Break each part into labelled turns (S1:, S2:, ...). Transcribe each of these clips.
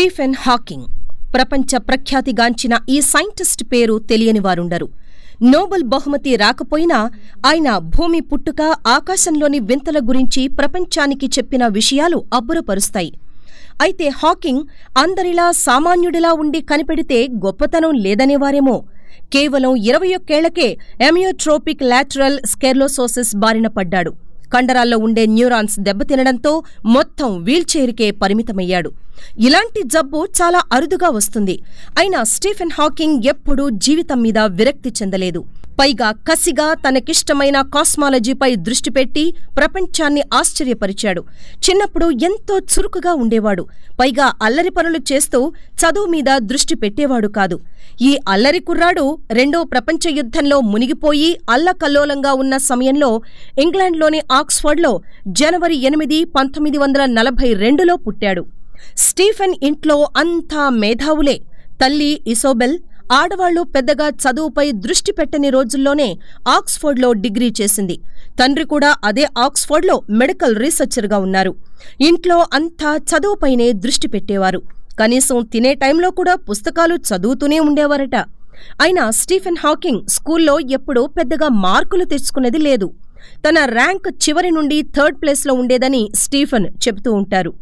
S1: Stephen Hawking ప్రపంచ ప్రఖ్యాతిగాంచిన ఈ scientist పేరు తెలియని వారుండరు నోబెల్ బహుమతి రాకపోయినా ఆయన భూమి పుట్టుక ఆకాశంలోని వింతల గురించి ప్రపంచానికి చెప్పిన విషయాలు అబ్బురపరుస్తాయి అయితే హాకింగ్ అందరిలా సామాన్యుడిలా ఉండి కనిపెడితే గొప్పతనం లేదనేవారేమో కేవలం ఇరవై ఒక్కేళ్లకే ఎమియోట్రోపిక్ లాటరల్ స్కెర్లోసోసిస్ బారిన పడ్డాడు కండరాల్లో ఉండే న్యూరాన్స్ దెబ్బతినడంతో మొత్తం వీల్చైర్కే పరిమితమయ్యాడు ఇలాంటి జబ్బు చాలా అరుదుగా వస్తుంది అయినా స్టీఫెన్ హాకింగ్ ఎప్పుడూ జీవితం మీద విరక్తి చెందలేదు పైగా కసిగా తనకిష్టమైన కాస్మాలజీపై దృష్టి పెట్టి ప్రపంచాన్ని ఆశ్చర్యపరిచాడు చిన్నప్పుడు ఎంతో చురుకుగా ఉండేవాడు పైగా అల్లరి పనులు చేస్తూ చదువు మీద దృష్టి పెట్టేవాడు కాదు ఈ అల్లరి కుర్రాడు రెండో ప్రపంచ యుద్ధంలో మునిగిపోయి అల్లకల్లోలంగా ఉన్న సమయంలో ఇంగ్లాండ్లోని ఆక్స్ఫర్డ్లో జనవరి ఎనిమిది పంతొమ్మిది వందల నలభై రెండులో పుట్టాడు స్టీఫెన్ ఇంట్లో అంతా మేధావులే తల్లి ఇసోబెల్ ఆడవాళ్లు పెద్దగా చదువుపై దృష్టి పెట్టని రోజుల్లోనే ఆక్స్ఫోర్డ్లో డిగ్రీ చేసింది తండ్రి కూడా అదే ఆక్స్ఫోర్డ్లో మెడికల్ రీసెర్చర్గా ఉన్నారు ఇంట్లో అంతా చదువుపైనే దృష్టి పెట్టేవారు కనీసం తినే టైంలో కూడా పుస్తకాలు చదువుతూనే ఉండేవారట అయినా స్టీఫెన్ హాకింగ్ స్కూల్లో ఎప్పుడూ పెద్దగా మార్కులు తెచ్చుకునేది లేదు తన ర్యాంక్ చివరి నుండి థర్డ్ ప్లేస్లో ఉండేదని స్టీఫెన్ చెబుతూ ఉంటారు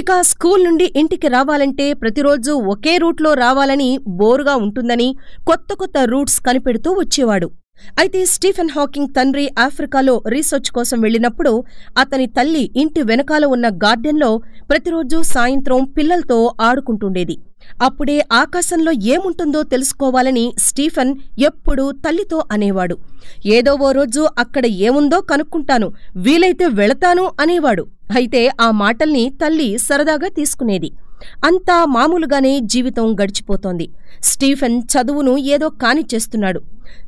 S1: ఇక స్కూల్ నుండి ఇంటికి రావాలంటే ప్రతిరోజు ఒకే రూట్లో రావాలని బోరుగా ఉంటుందని కొత్త కొత్త రూట్స్ కనిపెడుతూ వచ్చేవాడు అయితే స్టీఫెన్ హాకింగ్ తండ్రి ఆఫ్రికాలో రీసెర్చ్ కోసం వెళ్ళినప్పుడు అతని తల్లి ఇంటి వెనకాల ఉన్న గార్డెన్లో ప్రతిరోజు సాయంత్రం పిల్లలతో ఆడుకుంటుండేది అప్పుడే ఆకాశంలో ఏముంటుందో తెలుసుకోవాలని స్టీఫెన్ ఎప్పుడూ తల్లితో అనేవాడు ఏదో ఓ రోజు అక్కడ ఏముందో కనుక్కుంటాను వీలైతే వెళతాను అనేవాడు అయితే ఆ మాటల్ని తల్లి సరదాగా తీసుకునేది అంతా మామూలుగానే జీవితం గడిచిపోతోంది స్టీఫెన్ చదువును ఏదో కాని చేస్తున్నాడు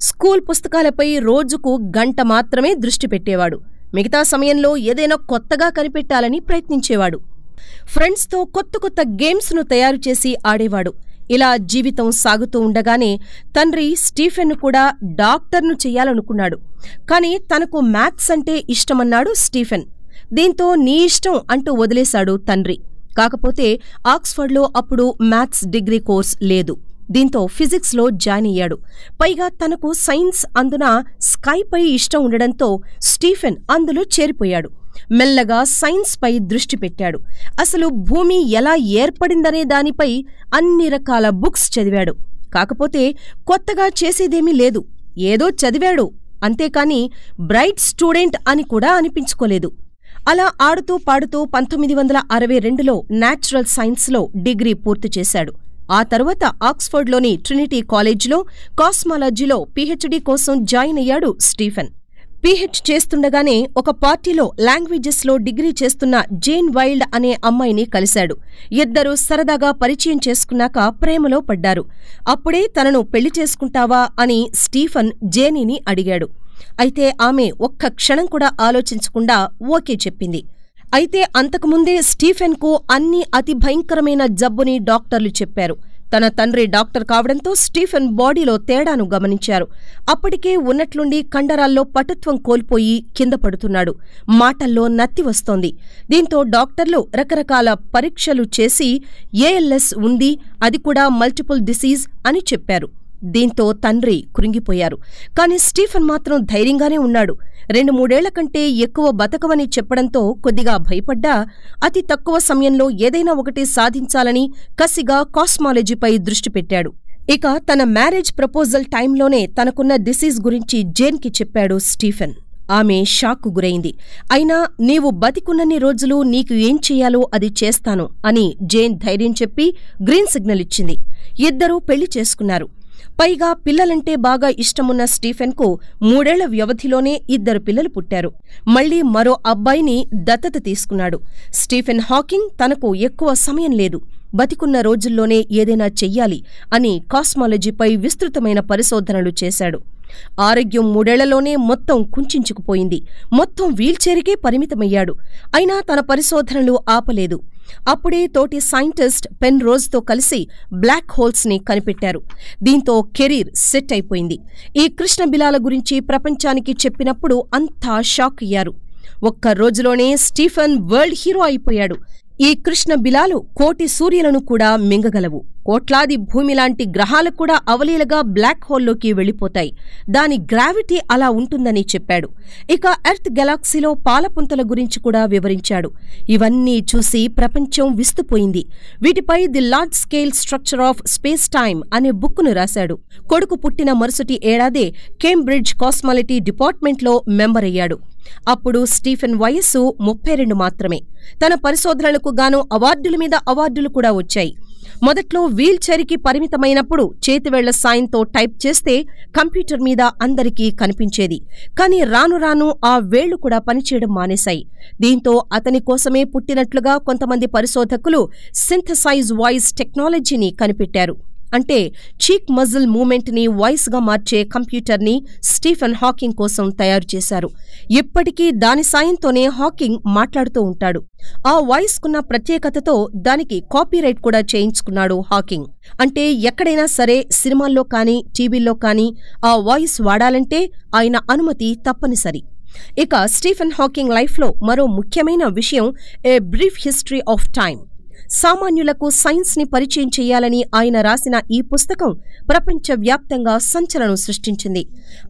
S1: స్కూల్ పుస్తకాలపై రోజుకు గంట మాత్రమే దృష్టి పెట్టేవాడు మిగతా సమయంలో ఏదైనా కొత్తగా కనిపెట్టాలని ప్రయత్నించేవాడు ఫ్రెండ్స్తో కొత్త కొత్త గేమ్స్ను తయారు చేసి ఆడేవాడు ఇలా జీవితం సాగుతూ ఉండగానే తండ్రి స్టీఫెన్ను కూడా డాక్టర్ను చేయాలనుకున్నాడు కాని తనకు మ్యాథ్స్ అంటే ఇష్టమన్నాడు స్టీఫెన్ దీంతో నీ ఇష్టం అంటూ వదిలేశాడు తండ్రి కాకపోతే ఆక్స్ఫర్డ్లో అప్పుడు మ్యాథ్స్ డిగ్రీ కోర్స్ లేదు దీంతో ఫిజిక్స్లో జాయిన్ అయ్యాడు పైగా తనకు సైన్స్ అందున స్కైపై ఇష్టం ఉండడంతో స్టీఫెన్ అందులో చేరిపోయాడు మెల్లగా సైన్స్పై దృష్టి పెట్టాడు అసలు భూమి ఎలా ఏర్పడిందనే దానిపై అన్ని రకాల బుక్స్ చదివాడు కాకపోతే కొత్తగా చేసేదేమీ లేదు ఏదో చదివాడు అంతేకాని బ్రైట్ స్టూడెంట్ అని కూడా అనిపించుకోలేదు అలా ఆడుతూ పాడుతూ పంతొమ్మిది వందల అరవై రెండులో న్యాచురల్ సైన్స్లో డిగ్రీ పూర్తి చేశాడు ఆ తరువాత ఆక్స్ఫర్డ్లోని ట్రినిటీ కాలేజీలో కాస్మాలజీలో పీహెచ్డీ కోసం జాయిన్ అయ్యాడు స్టీఫెన్ పీహెచ్ చేస్తుండగానే ఒక పార్టీలో లాంగ్వేజెస్లో డిగ్రీ చేస్తున్న జేన్ వైల్డ్ అనే అమ్మాయిని కలిశాడు ఇద్దరూ సరదాగా పరిచయం చేసుకున్నాక ప్రేమలో పడ్డారు అప్పుడే తనను పెళ్లి చేసుకుంటావా అని స్టీఫన్ జేనీని అడిగాడు అయితే ఆమె ఒక్క క్షణం కూడా ఆలోచించకుండా ఓకే చెప్పింది అయితే అంతకుముందే స్టీఫెన్కు అన్ని అతి భయంకరమైన జబ్బుని డాక్టర్లు చెప్పారు తన తండ్రి డాక్టర్ కావడంతో స్టీఫెన్ బాడీలో తేడాను గమనించారు అప్పటికే ఉన్నట్లుండి కండరాల్లో పటుత్వం కోల్పోయి కింద పడుతున్నాడు మాటల్లో నత్తి వస్తోంది దీంతో డాక్టర్లు రకరకాల పరీక్షలు చేసి ఏఎల్ఎస్ ఉంది అది కూడా మల్టిపుల్ డిసీజ్ అని చెప్పారు దీంతో తండ్రి కృంగిపోయారు కాని స్టీఫన్ మాత్రం ధైర్యంగానే ఉన్నాడు రెండు మూడేళ్ల కంటే ఎక్కువ బతకవని చెప్పడంతో కొద్దిగా భయపడ్డా అతి తక్కువ సమయంలో ఏదైనా ఒకటి సాధించాలని కసిగా కాస్మాలజీపై దృష్టి పెట్టాడు ఇక తన మ్యారేజ్ ప్రపోజల్ టైంలోనే తనకున్న డిసీజ్ గురించి జేన్కి చెప్పాడు స్టీఫెన్ ఆమె షాక్కు గురైంది అయినా నీవు బతికున్నన్ని రోజులు నీకు ఏం చేయాలో అది చేస్తాను అని జేన్ ధైర్యం చెప్పి గ్రీన్ సిగ్నల్ ఇచ్చింది ఇద్దరూ పెళ్లి చేసుకున్నారు పైగా పిల్లలంటే బాగా ఇష్టమున్న స్టీఫెన్కు మూడేళ్ల వ్యవధిలోనే ఇద్దరు పిల్లలు పుట్టారు మళ్లీ మరో అబ్బాయిని దత్తత తీసుకున్నాడు స్టీఫెన్ హాకింగ్ తనకు ఎక్కువ సమయం లేదు బతికున్న రోజుల్లోనే ఏదైనా చెయ్యాలి అని కాస్మాలజీపై విస్తృతమైన పరిశోధనలు చేశాడు ఆరోగ్యం మూడేళ్లలోనే మొత్తం కుంచుకుపోయింది మొత్తం వీల్చైర్కే పరిమితమయ్యాడు అయినా తన పరిశోధనలు ఆపలేదు అప్పుడే తోటి సైంటిస్ట్ పెన్ రోజుతో కలిసి బ్లాక్ హోల్స్ ని కనిపెట్టారు దీంతో కెరీర్ సెట్ అయిపోయింది ఈ కృష్ణ బిలాల గురించి ప్రపంచానికి చెప్పినప్పుడు అంతా షాక్ అయ్యారు ఒక్క రోజులోనే స్టీఫన్ వరల్డ్ హీరో అయిపోయాడు ఈ కృష్ణ బిలాలు కోటి సూర్యులను కూడా మింగగలవు కోట్లాది భూమి లాంటి గ్రహాలు కూడా అవలీలగా బ్లాక్ హోల్లోకి వెళ్ళిపోతాయి దాని గ్రావిటీ అలా ఉంటుందని చెప్పాడు ఇక ఎర్త్ గెలాక్సీలో పాలపుంతల గురించి కూడా వివరించాడు ఇవన్నీ చూసి ప్రపంచం విస్తుపోయింది వీటిపై the large scale structure of space time అనే బుక్కును రాశాడు కొడుకు పుట్టిన మరుసటి ఏడాదే కేంబ్రిడ్జ్ కాస్మాలిటీ డిపార్ట్మెంట్లో మెంబర్ అయ్యాడు అప్పుడు స్టీఫెన్ వయస్సు ముప్పై రెండు మాత్రమే తన పరిశోధనలకు గాను అవార్డుల మీద అవార్డులు కూడా వచ్చాయి మొదట్లో వీల్చైర్కి పరిమితమైనప్పుడు చేతివేళ్ల సాయంతో టైప్ చేస్తే కంప్యూటర్ మీద అందరికీ కనిపించేది కానీ రాను రాను ఆ వేళ్లు కూడా పనిచేయడం మానేశాయి దీంతో అతని కోసమే పుట్టినట్లుగా కొంతమంది పరిశోధకులు సింథసైజ్ వాయిస్ టెక్నాలజీని కనిపెట్టారు అంటే చీక్ మజిల్ మూమెంట్ని వాయిస్గా మార్చే కంప్యూటర్ని స్టీఫెన్ హాకింగ్ కోసం తయారు చేశారు ఇప్పటికీ దాని సాయంతోనే హాకింగ్ మాట్లాడుతూ ఉంటాడు ఆ వాయిస్కున్న ప్రత్యేకతతో దానికి కాపీరైట్ కూడా చేయించుకున్నాడు హాకింగ్ అంటే ఎక్కడైనా సరే సినిమాల్లో కానీ టీవీల్లో కానీ ఆ వాయిస్ వాడాలంటే ఆయన అనుమతి తప్పనిసరి ఇక స్టీఫెన్ హాకింగ్ లైఫ్లో మరో ముఖ్యమైన విషయం a brief history of time సామాన్యులకు సైన్స్ ని పరిచయం చేయాలని ఆయన రాసిన ఈ పుస్తకం ప్రపంచవ్యాప్తంగా సంచలనం సృష్టించింది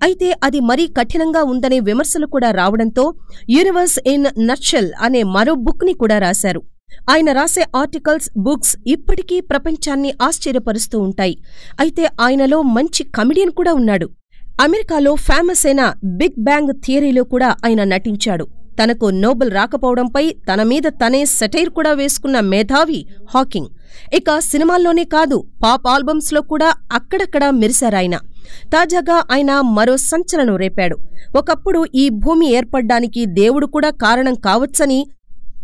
S1: అయితే అది మరీ కఠినంగా ఉందనే విమర్శలు కూడా రావడంతో యూనివర్స్ ఇన్ నట్షెల్ అనే మరో బుక్ ని కూడా రాశారు ఆయన రాసే ఆర్టికల్స్ బుక్స్ ఇప్పటికీ ప్రపంచాన్ని ఆశ్చర్యపరుస్తూ ఉంటాయి అయితే ఆయనలో మంచి కమెడియన్ కూడా ఉన్నాడు అమెరికాలో ఫేమస్ అయిన బిగ్ బ్యాంగ్ థియరీలో కూడా ఆయన నటించాడు తనకు నోబెల్ రాకపోవడంపై తన మీద తనే సెటైర్ కూడా వేసుకున్న మేధావి హాకింగ్ ఇక సినిమాల్లోనే కాదు పాప్ ఆల్బమ్స్లో కూడా అక్కడక్కడా మెరిశారాయన తాజాగా ఆయన మరో సంచలనం రేపాడు ఒకప్పుడు ఈ భూమి ఏర్పడ్డానికి దేవుడు కూడా కారణం కావచ్చని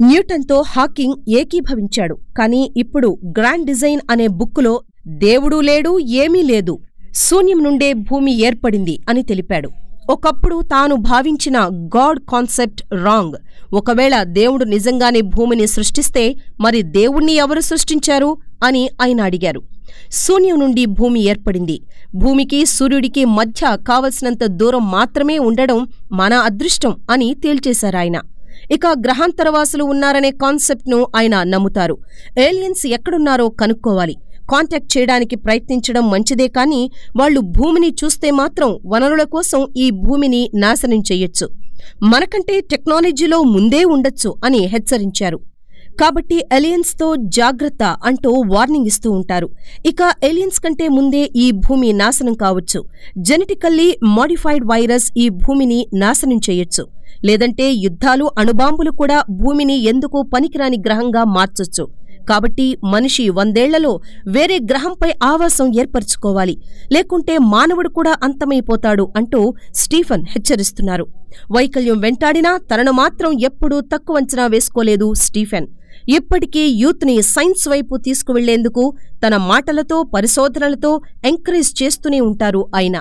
S1: న్యూటన్తో హాకింగ్ ఏకీభవించాడు కానీ ఇప్పుడు గ్రాండ్ డిజైన్ అనే బుక్కులో దేవుడు లేడు ఏమీ లేదు శూన్యం నుండే భూమి ఏర్పడింది అని తెలిపాడు ఒకప్పుడు తాను భావించిన గాడ్ కాన్సెప్ట్ రాంగ్ ఒకవేళ దేవుడు నిజంగానే భూమిని సృష్టిస్తే మరి దేవుణ్ణి ఎవరు సృష్టించారు అని ఆయన అడిగారు శూన్యం నుండి భూమి ఏర్పడింది భూమికి సూర్యుడికి మధ్య కావలసినంత దూరం మాత్రమే ఉండడం మన అదృష్టం అని తేల్చేశారాయన ఇక గ్రహాంతరవాసులు ఉన్నారనే కాన్సెప్ట్ను ఆయన నమ్ముతారు ఏలియన్స్ ఎక్కడున్నారో కనుక్కోవాలి కాంటాక్ట్ చేయడానికి ప్రయత్నించడం మంచిదే కానీ వాళ్లు భూమిని చూస్తే మాత్రం వనరుల కోసం ఈ భూమిని నాశనం చేయొచ్చు మనకంటే టెక్నాలజీలో ముందే ఉండొచ్చు అని హెచ్చరించారు కాబట్టి ఎలియన్స్తో జాగ్రత్త అంటూ వార్నింగ్ ఇస్తూ ఉంటారు ఇక ఎలియన్స్ కంటే ముందే ఈ భూమి నాశనం కావచ్చు జెనెటికల్లీ మాడిఫైడ్ వైరస్ ఈ భూమిని నాశనం చేయొచ్చు లేదంటే యుద్ధాలు అణుబాంబులు కూడా భూమిని ఎందుకు పనికిరాని గ్రహంగా మార్చొచ్చు కాబట్టి మనిషి వందేళ్లలో వేరే గ్రహంపై ఆవాసం ఏర్పరచుకోవాలి లేకుంటే మానవుడు కూడా అంతమైపోతాడు అంటూ స్టీఫన్ హెచ్చరిస్తున్నారు వైకల్యం వెంటాడినా తనను మాత్రం ఎప్పుడూ తక్కువ అంచనా వేసుకోలేదు స్టీఫెన్ ఇప్పటికీ యూత్ని సైన్స్ వైపు తీసుకువెళ్లేందుకు తన మాటలతో పరిశోధనలతో ఎంకరేజ్ చేస్తూనే ఉంటారు ఆయన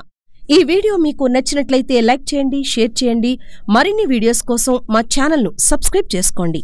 S1: ఈ వీడియో మీకు నచ్చినట్లయితే లైక్ చేయండి షేర్ చేయండి మరిన్ని వీడియోస్ కోసం మా ఛానల్ను సబ్స్క్రైబ్ చేసుకోండి